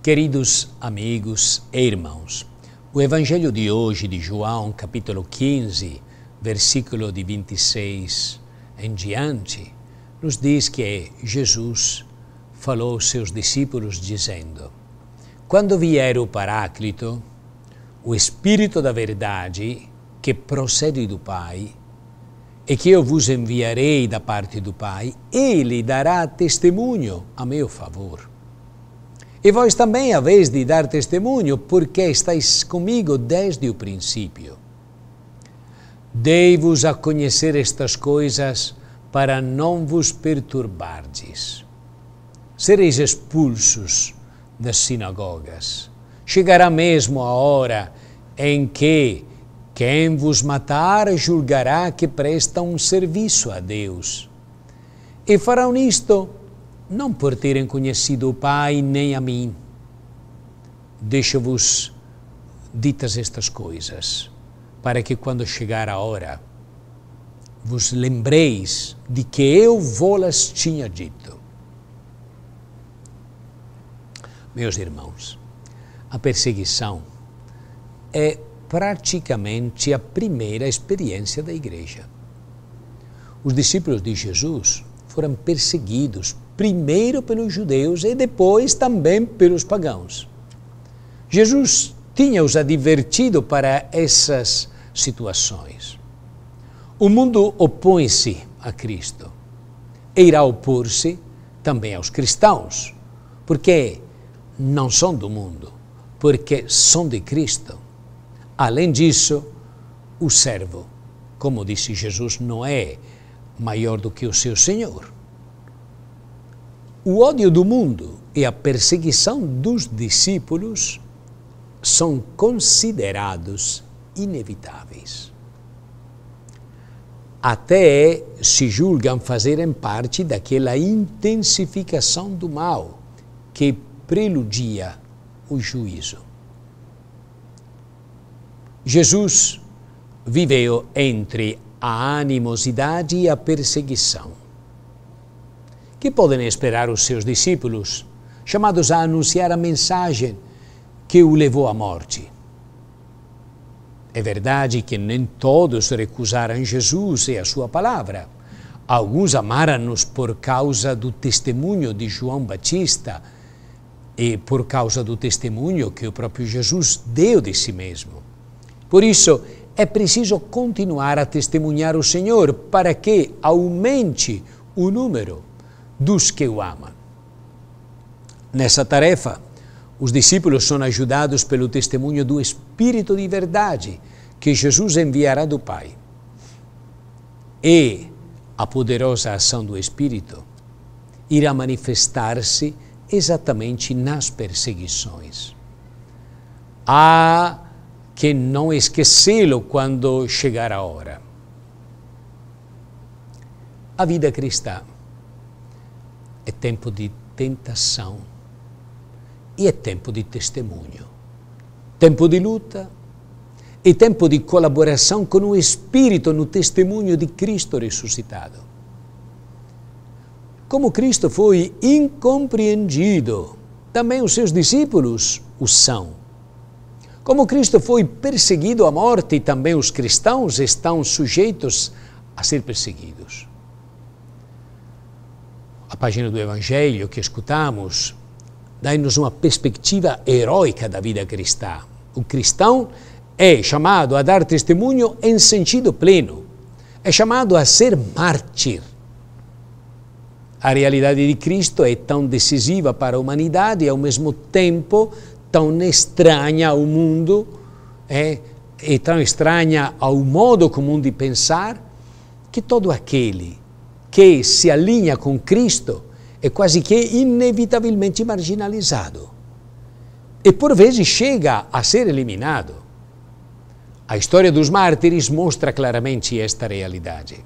Queridos amigos e irmãos, o Evangelho de hoje de João, capítulo 15, versículo de 26 em diante, nos diz que Jesus falou aos seus discípulos dizendo: Quando vier o Paráclito, o Espírito da Verdade, que procede do Pai, e que eu vos enviarei da parte do Pai, ele dará testemunho a meu favor. E vós também haveis de dar testemunho, porque estáis comigo desde o princípio. Dei-vos a conhecer estas coisas, para não vos perturbardes. Sereis expulsos das sinagogas. Chegará mesmo a hora em que quem vos matar julgará que presta um serviço a Deus. E farão isto não por terem conhecido o Pai nem a mim, deixo-vos ditas estas coisas, para que quando chegar a hora, vos lembreis de que eu vou-las tinha dito. Meus irmãos, a perseguição é praticamente a primeira experiência da igreja. Os discípulos de Jesus foram perseguidos primeiro pelos judeus e depois também pelos pagãos. Jesus tinha-os advertido para essas situações. O mundo opõe-se a Cristo e irá opor-se também aos cristãos, porque não são do mundo, porque são de Cristo. Além disso, o servo, como disse Jesus, não é maior do que o seu Senhor. O ódio do mundo e a perseguição dos discípulos são considerados inevitáveis. Até se julgam fazerem parte daquela intensificação do mal que preludia o juízo. Jesus viveu entre a animosidade e a perseguição que podem esperar os seus discípulos, chamados a anunciar a mensagem que o levou à morte. É verdade que nem todos recusaram Jesus e a sua palavra. Alguns amaram-nos por causa do testemunho de João Batista e por causa do testemunho que o próprio Jesus deu de si mesmo. Por isso, é preciso continuar a testemunhar o Senhor para que aumente o número dos que o amam. Nessa tarefa, os discípulos são ajudados pelo testemunho do Espírito de verdade que Jesus enviará do Pai. E a poderosa ação do Espírito irá manifestar-se exatamente nas perseguições. Há que não esquecê-lo quando chegar a hora. A vida cristã é tempo de tentação e é tempo de testemunho. Tempo de luta e tempo de colaboração com o Espírito no testemunho de Cristo ressuscitado. Como Cristo foi incompreendido, também os seus discípulos o são. Como Cristo foi perseguido à morte, também os cristãos estão sujeitos a ser perseguidos página do Evangelho que escutamos dá-nos uma perspectiva heróica da vida cristã. O cristão é chamado a dar testemunho em sentido pleno, é chamado a ser mártir. A realidade de Cristo é tão decisiva para a humanidade e, ao mesmo tempo, tão estranha ao mundo, é, e tão estranha ao modo comum de pensar, que todo aquele que se alinha com Cristo é quase que inevitavelmente marginalizado e por vezes chega a ser eliminado. A história dos mártires mostra claramente esta realidade.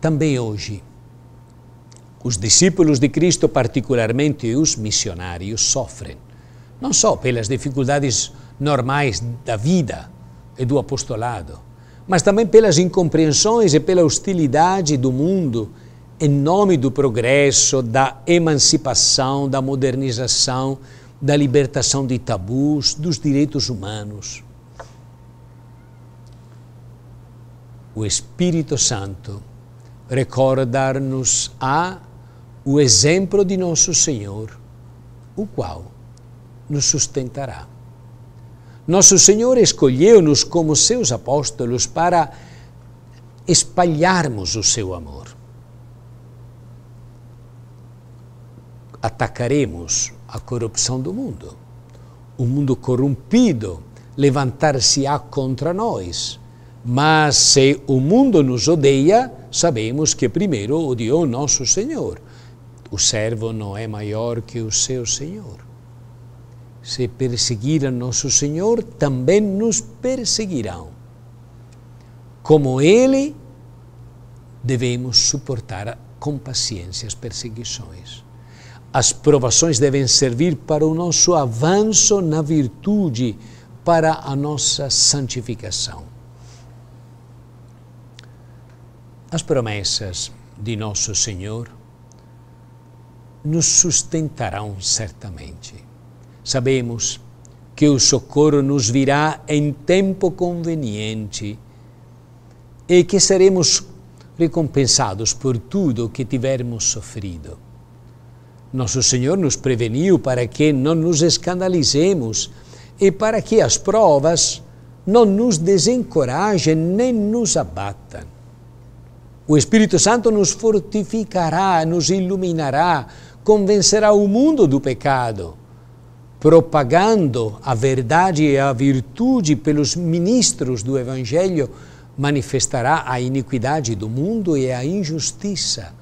Também hoje, os discípulos de Cristo, particularmente os missionários, sofrem, não só pelas dificuldades normais da vida e do apostolado, mas também pelas incompreensões e pela hostilidade do mundo em nome do progresso, da emancipação, da modernização, da libertação de tabus, dos direitos humanos. O Espírito Santo recordar-nos a o exemplo de nosso Senhor, o qual nos sustentará. Nosso Senhor escolheu-nos como seus apóstolos para espalharmos o seu amor. Atacaremos a corrupção do mundo. O mundo corrompido levantar-se-á contra nós. Mas se o mundo nos odeia, sabemos que primeiro odiou nosso Senhor. O servo não é maior que o seu Senhor se perseguiram nosso Senhor, também nos perseguirão. Como Ele, devemos suportar com paciência as perseguições. As provações devem servir para o nosso avanço na virtude, para a nossa santificação. As promessas de nosso Senhor nos sustentarão certamente sabemos que o socorro nos virá em tempo conveniente e que seremos recompensados por tudo que tivermos sofrido. Nosso Senhor nos preveniu para que não nos escandalizemos e para que as provas não nos desencorajem nem nos abatam. O Espírito Santo nos fortificará, nos iluminará, convencerá o mundo do pecado propagando a verdade e a virtude pelos ministros do Evangelho, manifestará a iniquidade do mundo e a injustiça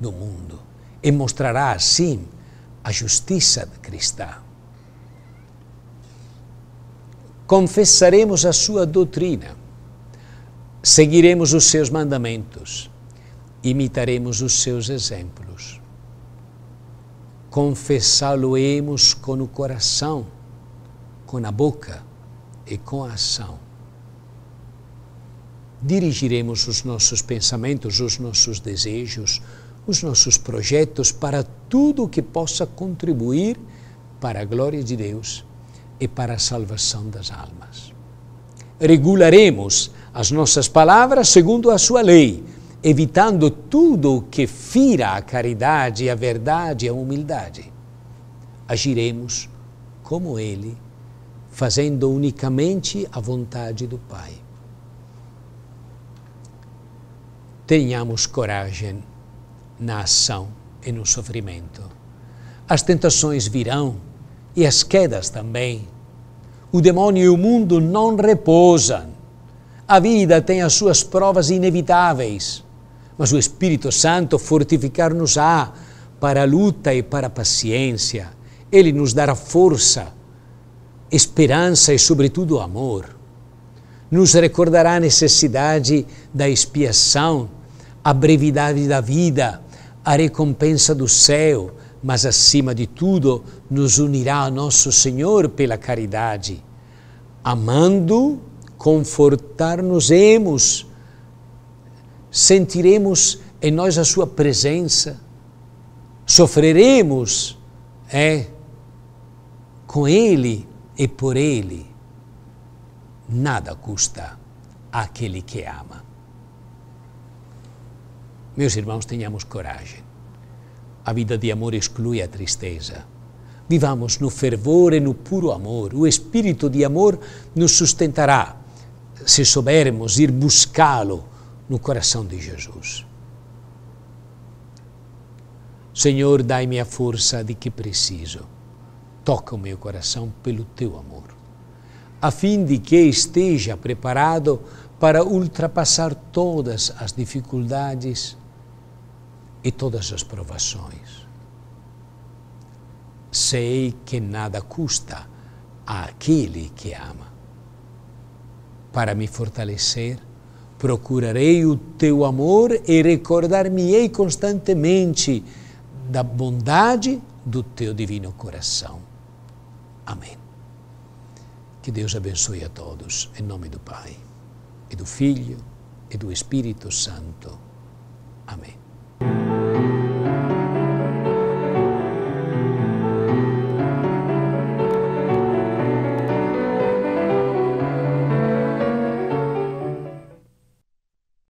do mundo, e mostrará assim a justiça cristã. Confessaremos a sua doutrina, seguiremos os seus mandamentos, imitaremos os seus exemplos confessá-lo-emos com o coração, com a boca e com a ação. Dirigiremos os nossos pensamentos, os nossos desejos, os nossos projetos para tudo o que possa contribuir para a glória de Deus e para a salvação das almas. Regularemos as nossas palavras segundo a sua lei evitando tudo que fira a caridade, a verdade e a humildade. Agiremos como Ele, fazendo unicamente a vontade do Pai. Tenhamos coragem na ação e no sofrimento. As tentações virão e as quedas também. O demônio e o mundo não repousam. A vida tem as suas provas inevitáveis mas o Espírito Santo fortificar-nos-á para a luta e para a paciência. Ele nos dará força, esperança e, sobretudo, amor. Nos recordará a necessidade da expiação, a brevidade da vida, a recompensa do céu, mas, acima de tudo, nos unirá a nosso Senhor pela caridade. Amando, confortar-nos-emos sentiremos em nós a Sua presença, sofreremos é, com Ele e por Ele. Nada custa àquele que ama. Meus irmãos, tenhamos coragem. A vida de amor exclui a tristeza. Vivamos no fervor e no puro amor. O espírito de amor nos sustentará se soubermos ir buscá-lo no coração de Jesus. Senhor, dai-me a força de que preciso. Toca o meu coração pelo teu amor, a fim de que esteja preparado para ultrapassar todas as dificuldades e todas as provações. Sei que nada custa àquele que ama. Para me fortalecer, Procurarei o teu amor e recordar-me-ei constantemente da bondade do teu divino coração. Amém. Que Deus abençoe a todos, em nome do Pai, e do Filho, e do Espírito Santo. Amém.